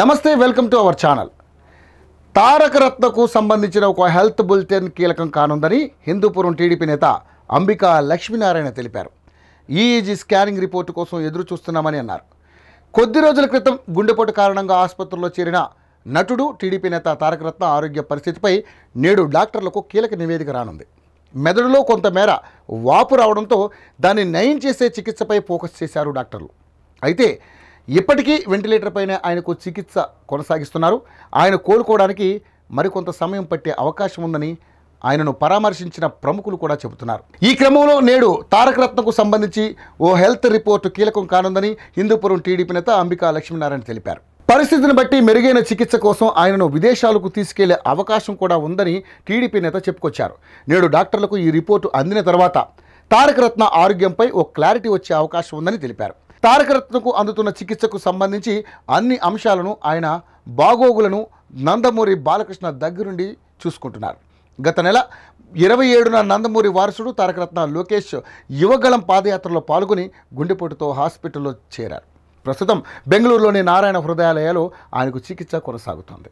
నమస్తే welcome to our channel తారకరత్నకు సంబంధించిన ఒక హెల్త్ బులెటిన్ కీలకం కానుందని హిందూపురం టీడీపీ నేత అంబికా లక్ష్మీనారాయణ తెలిపారు ఈఈజీ స్కానింగ్ రిపోర్టు కోసం ఎదురు చూస్తున్నామని అన్నారు కొద్ది రోజుల క్రితం గుండెపోటు కారణంగా ఆసుపత్రిలో చేరిన నటుడు టీడీపీ నేత తారకరత్న ఆరోగ్య పరిస్థితిపై నేడు డాక్టర్లకు కీలక నివేదిక రానుంది మెదడులో కొంతమేర వాపు రావడంతో దాన్ని నయం చేసే చికిత్సపై ఫోకస్ చేశారు డాక్టర్లు అయితే ఇప్పటికీ వెంటిలేటర్ పైన ఆయనకు చికిత్స కొనసాగిస్తున్నారు ఆయన కోలుకోవడానికి మరికొంత సమయం పట్టే అవకాశం ఉందని ఆయనను పరామర్శించిన ప్రముఖులు కూడా చెబుతున్నారు ఈ క్రమంలో నేడు తారకరత్నకు సంబంధించి ఓ హెల్త్ రిపోర్టు కీలకం కానుందని హిందూపురం టీడీపీ నేత అంబికా లక్ష్మీనారాయణ తెలిపారు పరిస్థితిని బట్టి మెరుగైన చికిత్స కోసం ఆయనను విదేశాలకు తీసుకెళ్లే అవకాశం కూడా ఉందని టీడీపీ నేత చెప్పుకొచ్చారు నేడు డాక్టర్లకు ఈ రిపోర్టు అందిన తర్వాత తారకరత్న ఆరోగ్యంపై ఓ క్లారిటీ వచ్చే అవకాశం ఉందని తెలిపారు తారకరత్నకు అందుతున్న చికిత్సకు సంబంధించి అన్ని అంశాలను ఆయన బాగోగులను నందమూరి బాలకృష్ణ దగ్గరుండి చూసుకుంటున్నారు గత నెల ఇరవై ఏడున నందమూరి వారసుడు తారకరత్న లోకేష్ యువగళం పాదయాత్రలో పాల్గొని గుండెపోటుతో హాస్పిటల్లో చేరారు ప్రస్తుతం బెంగళూరులోని నారాయణ హృదయాలయాలో ఆయనకు చికిత్స కొనసాగుతోంది